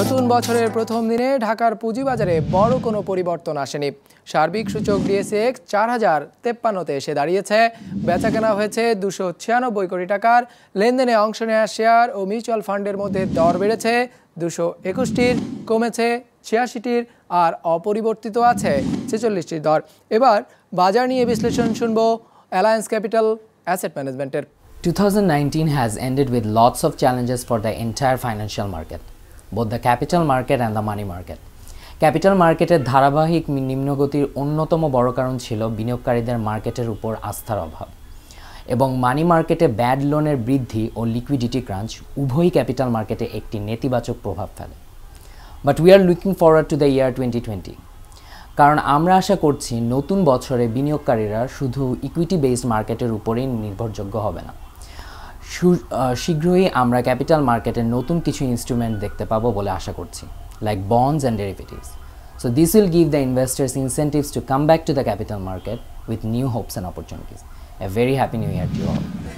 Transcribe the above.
নতুন বছরের প্রথম দিনে ঢাকার পুঁজিবাজারে বড় কোনো পরিবর্তন আসেনি সার্বিক সূচক ডিএসএক্স চার হাজার তেপ্পান্নতে এসে দাঁড়িয়েছে বেচাকেনা হয়েছে দুশো ছিয়ানব্বই কোটি টাকার লেনদেনে অংশ নেওয়া শেয়ার ও মিউচুয়াল ফান্ডের মধ্যে দর বেড়েছে দুশো একুশটির কমেছে ছিয়াশিটির আর অপরিবর্তিত আছে ছেচল্লিশটির দর এবার বাজার নিয়ে বিশ্লেষণ শুনব অ্যালায়েন্স ক্যাপিটাল অ্যাসেট ম্যানেজমেন্টের 2019 has ended with lots of challenges for the entire financial market. বোধ the capital market and the money market capital মার্কেটের ধারাবাহিক নিম্নগতির অন্যতম বড় কারণ ছিল বিনিয়োগকারীদের মার্কেটের উপর আস্থার অভাব এবং মানি মার্কেটে ব্যাড লোনের বৃদ্ধি ও লিকুইডিটি ক্রাঞ্চ উভয়ই ক্যাপিটাল মার্কেটে একটি নেতিবাচক প্রভাব ফেলে but we are looking forward to the year twenty twenty কারণ আমরা আশা করছি নতুন বছরে বিনিয়োগকারীরা শুধু ইকুইটি বেসড মার্কেটের উপরেই নির্ভরযোগ্য হবে না শীঘ্রই আমরা ক্যাপিটাল মার্কেটের নতুন কিছু ইনস্ট্রুমেন্ট দেখতে পাবো বলে আশা করছি like bonds and derivatives so this will give the investors incentives to come back to the capital market with new hopes and opportunities a very happy new year to all